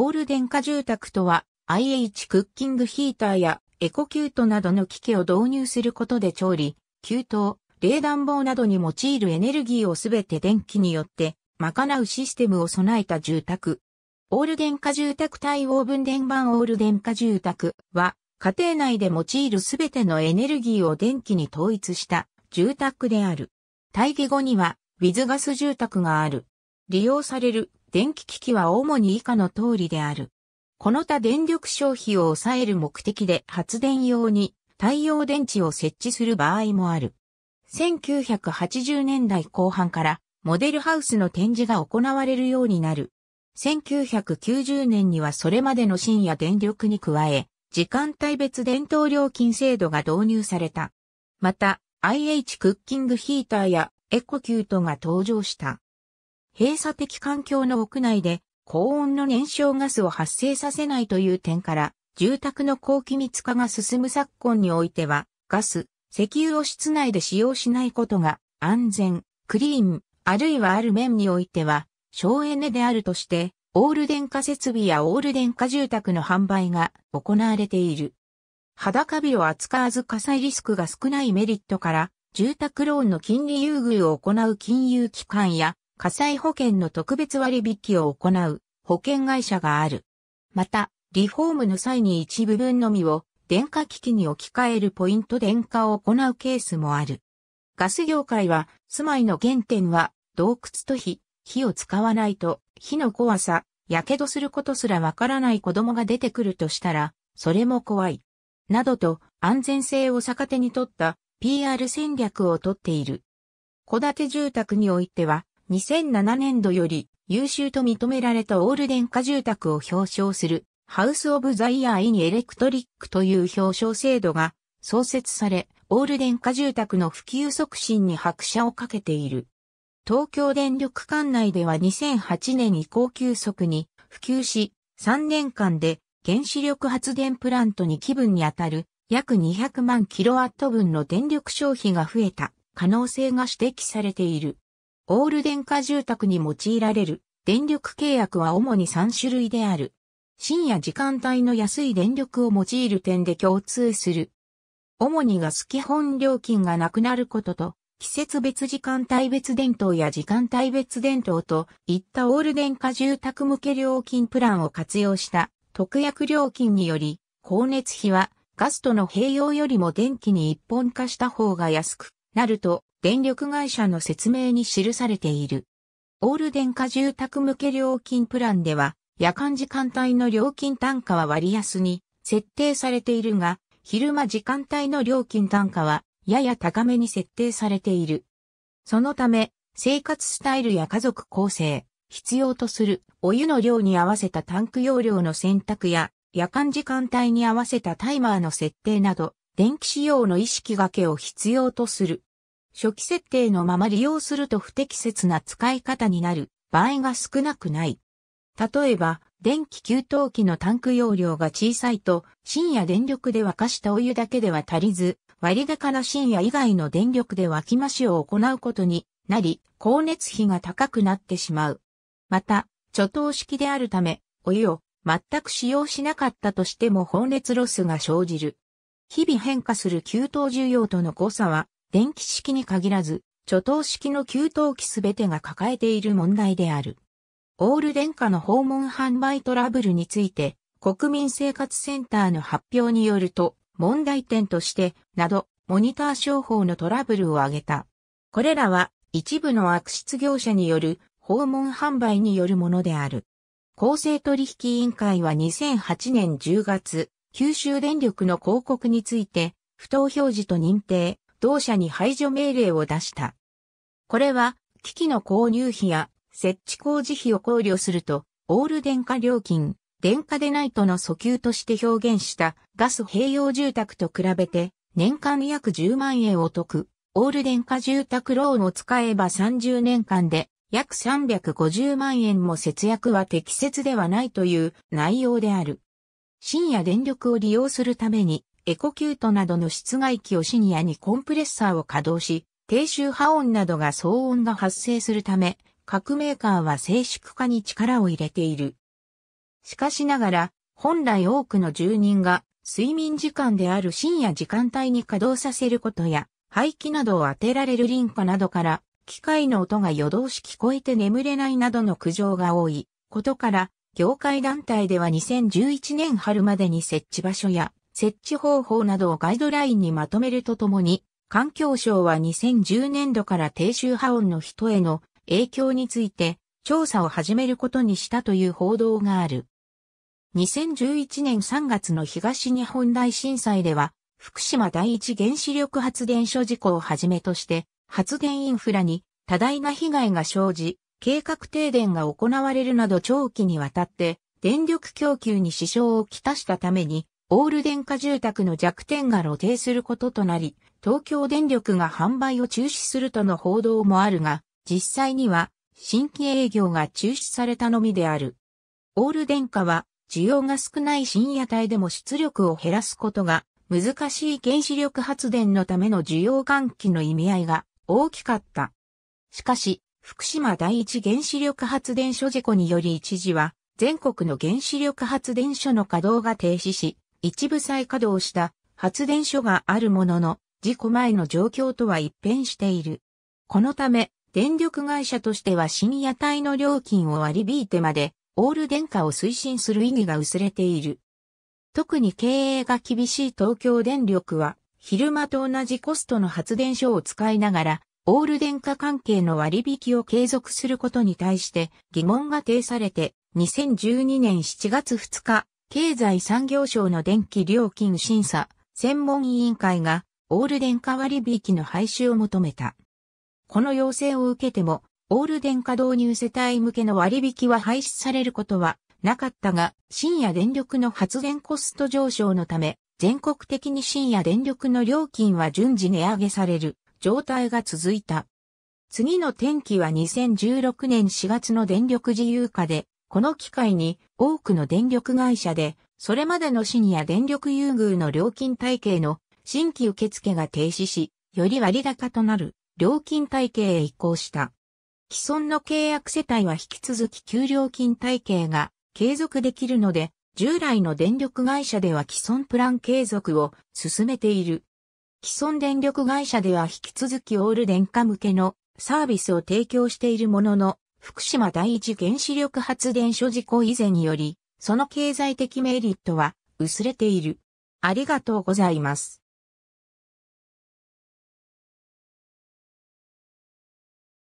オール電化住宅とは IH クッキングヒーターやエコキュートなどの機器を導入することで調理、給湯、冷暖房などに用いるエネルギーをすべて電気によって賄うシステムを備えた住宅。オール電化住宅対応分電版オール電化住宅は家庭内で用いるすべてのエネルギーを電気に統一した住宅である。対義後には、ウィズガス住宅がある。利用される電気機器は主に以下の通りである。この他電力消費を抑える目的で発電用に太陽電池を設置する場合もある。1980年代後半からモデルハウスの展示が行われるようになる。1990年にはそれまでの深夜電力に加え、時間帯別伝統料金制度が導入された。また、IH クッキングヒーターやエコキュートが登場した。閉鎖的環境の屋内で高温の燃焼ガスを発生させないという点から、住宅の高気密化が進む昨今においては、ガス、石油を室内で使用しないことが安全、クリーン、あるいはある面においては、省エネであるとして、オール電化設備やオール電化住宅の販売が行われている。裸火を扱わず火災リスクが少ないメリットから、住宅ローンの金利優遇を行う金融機関や火災保険の特別割引を行う保険会社がある。また、リフォームの際に一部分のみを電化機器に置き換えるポイント電化を行うケースもある。ガス業界は、住まいの原点は洞窟と火、火を使わないと火の怖さ、火傷することすらわからない子供が出てくるとしたら、それも怖い。などと安全性を逆手に取った PR 戦略をとっている。小建て住宅においては、2007年度より優秀と認められたオール電化住宅を表彰するハウス・オブ・ザ・イヤー・イン・エレクトリックという表彰制度が創設され、オール電化住宅の普及促進に拍車をかけている。東京電力管内では2008年以降急速に普及し、3年間で原子力発電プラントに気分にあたる約200万キロワット分の電力消費が増えた可能性が指摘されている。オール電化住宅に用いられる電力契約は主に3種類である。深夜時間帯の安い電力を用いる点で共通する。主にガス基本料金がなくなることと、季節別時間帯別電灯や時間帯別電灯といったオール電化住宅向け料金プランを活用した特約料金により、光熱費はガスとの併用よりも電気に一本化した方が安くなると電力会社の説明に記されている。オール電化住宅向け料金プランでは、夜間時間帯の料金単価は割安に設定されているが、昼間時間帯の料金単価はやや高めに設定されている。そのため、生活スタイルや家族構成、必要とするお湯の量に合わせたタンク容量の選択や、夜間時間帯に合わせたタイマーの設定など、電気使用の意識がけを必要とする。初期設定のまま利用すると不適切な使い方になる場合が少なくない。例えば、電気給湯器のタンク容量が小さいと、深夜電力で沸かしたお湯だけでは足りず、割高な深夜以外の電力で沸き増しを行うことになり、光熱費が高くなってしまう。また、貯湯式であるため、お湯を全く使用しなかったとしても放熱ロスが生じる。日々変化する給湯需要との誤差は電気式に限らず、貯湯式の給湯器すべてが抱えている問題である。オール電化の訪問販売トラブルについて、国民生活センターの発表によると、問題点として、など、モニター商法のトラブルを挙げた。これらは、一部の悪質業者による訪問販売によるものである。公正取引委員会は2008年10月、九州電力の広告について、不当表示と認定、同社に排除命令を出した。これは、機器の購入費や設置工事費を考慮すると、オール電化料金、電化でないとの訴求として表現したガス併用住宅と比べて、年間約10万円お得、オール電化住宅ローンを使えば30年間で約350万円も節約は適切ではないという内容である。深夜電力を利用するためにエコキュートなどの室外機をシニアにコンプレッサーを稼働し、低周波音などが騒音が発生するため、各メーカーは静粛化に力を入れている。しかしながら、本来多くの住人が睡眠時間である深夜時間帯に稼働させることや、排気などを当てられるリンパなどから、機械の音が夜通し聞こえて眠れないなどの苦情が多いことから、業界団体では2011年春までに設置場所や設置方法などをガイドラインにまとめるとともに、環境省は2010年度から低周波音の人への影響について調査を始めることにしたという報道がある。2011年3月の東日本大震災では、福島第一原子力発電所事故をはじめとして、発電インフラに多大な被害が生じ、計画停電が行われるなど長期にわたって電力供給に支障をきたしたために、オール電化住宅の弱点が露呈することとなり、東京電力が販売を中止するとの報道もあるが、実際には新規営業が中止されたのみである。オール電化は需要が少ない深夜帯でも出力を減らすことが難しい原子力発電のための需要喚起の意味合いが大きかった。しかし、福島第一原子力発電所事故により一時は全国の原子力発電所の稼働が停止し、一部再稼働した発電所があるものの、事故前の状況とは一変している。このため、電力会社としては深夜帯の料金を割り引いてまで、オール電化を推進する意義が薄れている。特に経営が厳しい東京電力は、昼間と同じコストの発電所を使いながら、オール電化関係の割引を継続することに対して疑問が呈されて、2012年7月2日、経済産業省の電気料金審査専門委員会がオール電化割引の廃止を求めた。この要請を受けても、オール電化導入世帯向けの割引は廃止されることはなかったが、深夜電力の発電コスト上昇のため、全国的に深夜電力の料金は順次値上げされる状態が続いた。次の天気は2016年4月の電力自由化でこの機会に多くの電力会社で、それまでのシニア電力優遇の料金体系の新規受付が停止し、より割高となる料金体系へ移行した。既存の契約世帯は引き続き給料金体系が継続できるので、従来の電力会社では既存プラン継続を進めている。既存電力会社では引き続きオール電化向けのサービスを提供しているものの、福島第一原子力発電所事故以前により、その経済的メリットは薄れている。ありがとうございます。